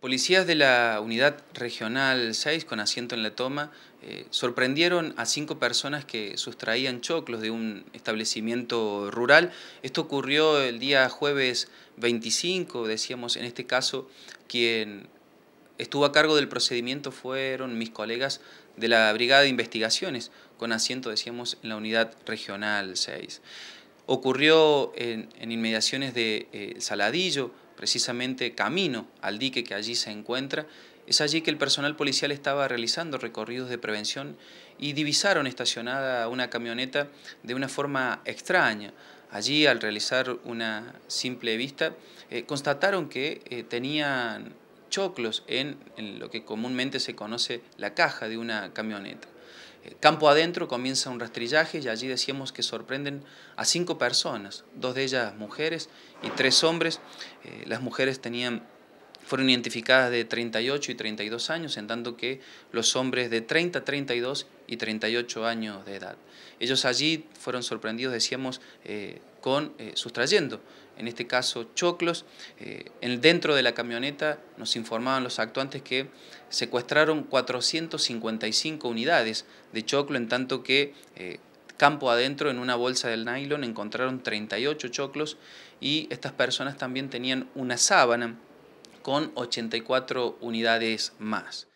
Policías de la Unidad Regional 6, con asiento en la toma, eh, sorprendieron a cinco personas que sustraían choclos de un establecimiento rural. Esto ocurrió el día jueves 25, decíamos, en este caso, quien estuvo a cargo del procedimiento fueron mis colegas de la Brigada de Investigaciones, con asiento, decíamos, en la Unidad Regional 6. Ocurrió en, inmediaciones de eh, Saladillo, precisamente camino al dique que allí se encuentra. Es allí que el personal policial estaba realizando recorridos de prevención y divisaron estacionada una camioneta de una forma extraña. Allí, al realizar una simple vista, eh, constataron que eh, tenían choclos en lo que comúnmente se conoce la caja de una camioneta. Campo adentro comienza un rastrillaje y allí decíamos que sorprenden a cinco personas, dos de ellas mujeres y tres hombres. Eh, las mujeres tenían, fueron identificadas de 38 y 32 años, en tanto que los hombres de 30, 32 y 38 años de edad. Ellos allí fueron sorprendidos, decíamos, eh, con eh, sustrayendo, en este caso choclos. Eh, dentro de la camioneta nos informaban los actuantes que secuestraron 455 unidades de choclo, en tanto que campo adentro, en una bolsa del nylon, encontraron 38 choclos y estas personas también tenían una sábana con 84 unidades más.